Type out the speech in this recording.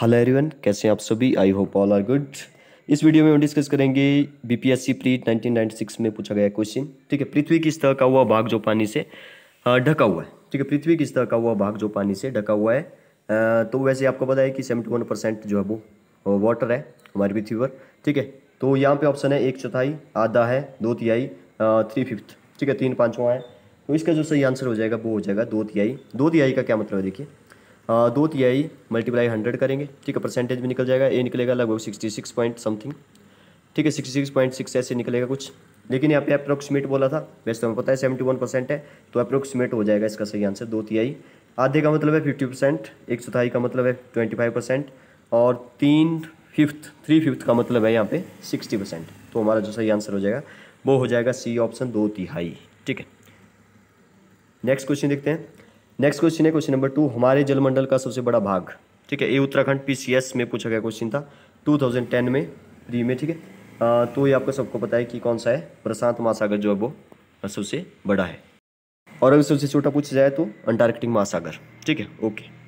hello everyone कैसे हैं आप सभी I hope all are good इस वीडियो में हम डिस्कस करेंगे बीपीएससी प्री 1996 में पूछा गया क्वेश्चन ठीक है पृथ्वी की स्तर का हुआ भाग जो पानी से ढका हुआ है ठीक है पृथ्वी की स्तर का हुआ भाग जो पानी से ढका हुआ है तो वैसे आपको पता है कि सेवेंटी वन परसेंट जो है वो वाटर है हमारी पृथ्वी पर ठीक है तो यहाँ पर ऑप्शन है एक चौथाई आधा है दो तिहाई थ्री फिफ्थ ठीक है तीन पाँचवा है तो इसका जो सही आंसर हो जाएगा वो हो जाएगा दो तिहाई दो तिहाई का क्या मतलब है देखिए दो तिहाई मल्टीप्लाई हंड्रेड करेंगे ठीक है परसेंटेज भी निकल जाएगा ए निकलेगा लगभग सिक्सटी सिक्स पॉइंट समथिंग ठीक है सिक्सटी सिक्स पॉइंट सिक्स ऐसे निकलेगा कुछ लेकिन यहाँ पे अप्रोक्सीमेट बोला था वैसे तो हमें पता है सेवेंटी वन परसेंट है तो अप्रोक्सीमेट हो जाएगा इसका सही आंसर दो तिहाई आधे का मतलब है फिफ्टी परसेंट एक चौथाई का मतलब है ट्वेंटी फाइव परसेंट और तीन फिफ्थ थ्री फिफ्थ का मतलब है यहाँ पे सिक्सटी परसेंट तो हमारा जो सही आंसर हो जाएगा वो हो जाएगा सी ऑप्शन दो तिहाई ठीक है नेक्स्ट क्वेश्चन देखते हैं नेक्स्ट क्वेश्चन है क्वेश्चन नंबर टू हमारे जलमंडल का सबसे बड़ा भाग ठीक है ये उत्तराखंड पीसीएस में पूछा गया क्वेश्चन था 2010 में थ्री में ठीक है तो ये आपको सबको पता है कि कौन सा है प्रशांत महासागर जो है वो सबसे बड़ा है और अगर सबसे छोटा पूछा जाए तो अंटार्कटिक महासागर ठीक है ओके